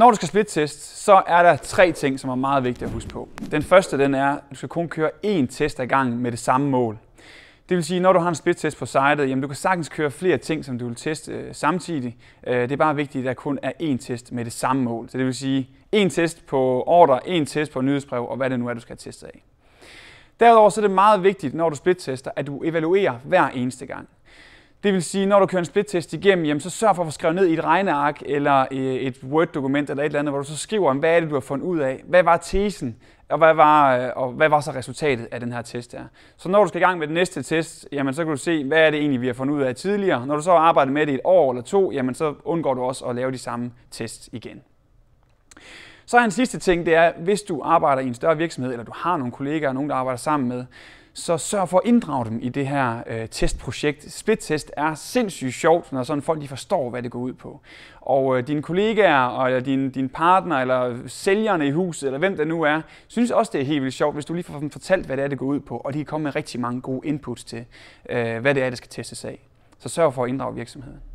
Når du skal splittest, så er der tre ting, som er meget vigtige at huske på. Den første den er, at du skal kun køre én test ad gangen med det samme mål. Det vil sige, når du har en splittest på sitet, jamen du kan sagtens køre flere ting, som du vil teste øh, samtidig. Øh, det er bare vigtigt, at der kun er én test med det samme mål. Så det vil sige, én test på ordre, én test på nyhedsbrev, og hvad det nu er, du skal teste af. Derudover så er det meget vigtigt, når du splittester, at du evaluerer hver eneste gang. Det vil sige, når du kører en splittest igennem, jamen, så sørg for at få skrevet ned i et regneark eller øh, et Word-dokument eller et eller andet, hvor du så skriver hvad er det, du har fundet ud af? Hvad var tesen? Og hvad var, øh, og hvad var så resultatet af den her test her? Så når du skal i gang med den næste test, jamen, så kan du se, hvad er det egentlig, vi har fundet ud af tidligere. Når du så har arbejdet med det et år eller to, jamen, så undgår du også at lave de samme tests igen. Så er en sidste ting, det er, hvis du arbejder i en større virksomhed, eller du har nogle kollegaer, nogen, der arbejder sammen med, så sørg for at inddrage dem i det her øh, testprojekt. Splittest er sindssygt sjovt, når sådan folk de forstår, hvad det går ud på. Og øh, dine kollegaer, og, eller din, din partner, eller sælgerne i huset, eller hvem der nu er, synes også, det er helt vildt sjovt, hvis du lige får dem fortalt, hvad det er, det går ud på, og de kan komme med rigtig mange gode inputs til, øh, hvad det er, det skal testes af. Så sørg for at inddrage virksomheden.